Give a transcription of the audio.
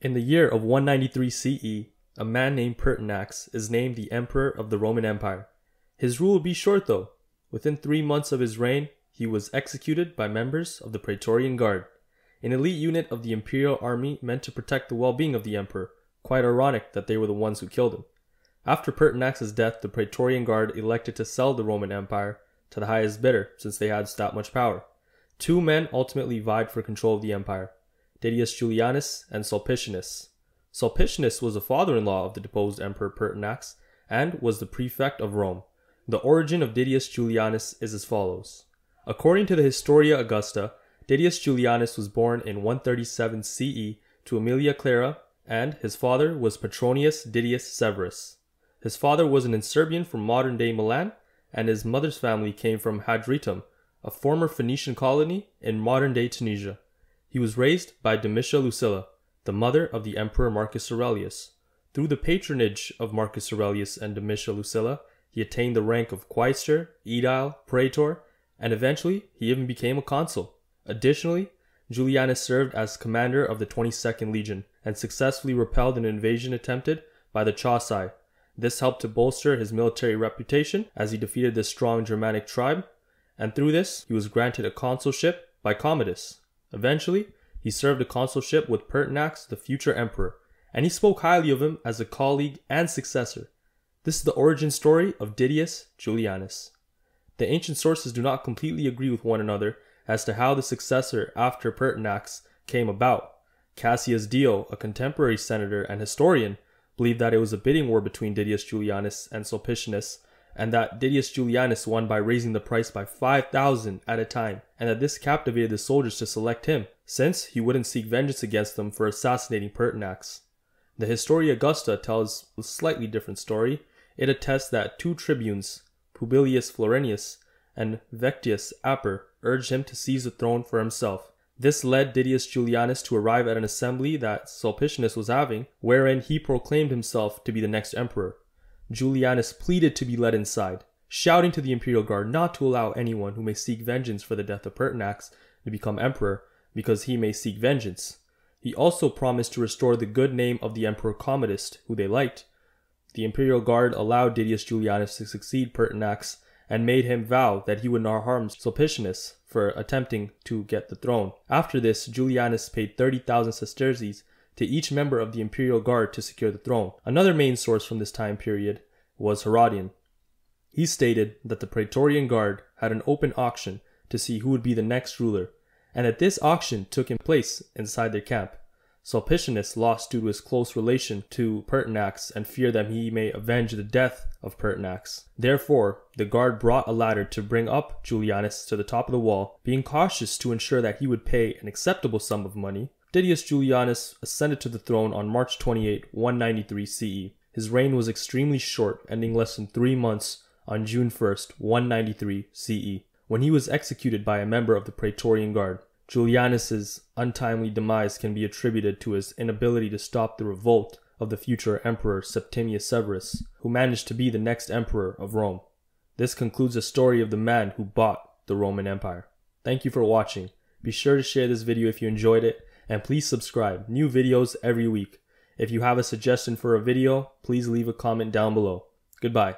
In the year of 193 CE, a man named Pertinax is named the Emperor of the Roman Empire. His rule would be short though. Within three months of his reign, he was executed by members of the Praetorian Guard, an elite unit of the imperial army meant to protect the well being of the emperor. Quite ironic that they were the ones who killed him. After Pertinax's death, the Praetorian Guard elected to sell the Roman Empire to the highest bidder since they had that much power. Two men ultimately vied for control of the empire Didius Julianus, and Sulpicianus. Sulpicianus was the father in law of the deposed Emperor Pertinax and was the prefect of Rome. The origin of Didius Julianus is as follows. According to the Historia Augusta, Didius Julianus was born in 137 CE to Aemilia Clara, and his father was Petronius Didius Severus. His father was an Inserbian from modern day Milan, and his mother's family came from Hadritum, a former Phoenician colony in modern day Tunisia. He was raised by Domitia Lucilla, the mother of the Emperor Marcus Aurelius. Through the patronage of Marcus Aurelius and Domitia Lucilla, he attained the rank of quaestor, aedile, praetor, and eventually he even became a consul. Additionally, Julianus served as commander of the 22nd Legion and successfully repelled an invasion attempted by the Chauci. This helped to bolster his military reputation as he defeated this strong Germanic tribe, and through this he was granted a consulship by Commodus. Eventually, he served a consulship with Pertinax, the future emperor, and he spoke highly of him as a colleague and successor. This is the origin story of Didius Julianus. The ancient sources do not completely agree with one another as to how the successor after Pertinax came about. Cassius Dio, a contemporary senator and historian, believed that it was a bidding war between Didius Julianus and Sulpicius and that Didius Julianus won by raising the price by 5,000 at a time, and that this captivated the soldiers to select him, since he wouldn't seek vengeance against them for assassinating Pertinax. The Historia Augusta tells a slightly different story. It attests that two tribunes, Publius Florenius and Vectius Aper, urged him to seize the throne for himself. This led Didius Julianus to arrive at an assembly that Sulpicianus was having, wherein he proclaimed himself to be the next emperor. Julianus pleaded to be led inside, shouting to the imperial guard not to allow anyone who may seek vengeance for the death of Pertinax to become emperor, because he may seek vengeance. He also promised to restore the good name of the emperor Commodus, who they liked. The imperial guard allowed Didius Julianus to succeed Pertinax and made him vow that he would not harm Sulpicianus for attempting to get the throne. After this, Julianus paid 30,000 sesterces to each member of the imperial guard to secure the throne. Another main source from this time period was Herodian. He stated that the Praetorian Guard had an open auction to see who would be the next ruler, and that this auction took in place inside their camp. Sulpicianus lost due to his close relation to Pertinax and fear that he may avenge the death of Pertinax. Therefore, the guard brought a ladder to bring up Julianus to the top of the wall, being cautious to ensure that he would pay an acceptable sum of money Didius Julianus ascended to the throne on March 28, 193 CE. His reign was extremely short, ending less than three months on June 1, 193 CE, when he was executed by a member of the Praetorian Guard. Julianus's untimely demise can be attributed to his inability to stop the revolt of the future emperor Septimius Severus, who managed to be the next emperor of Rome. This concludes the story of the man who bought the Roman Empire. Thank you for watching. Be sure to share this video if you enjoyed it and please subscribe. New videos every week. If you have a suggestion for a video, please leave a comment down below. Goodbye.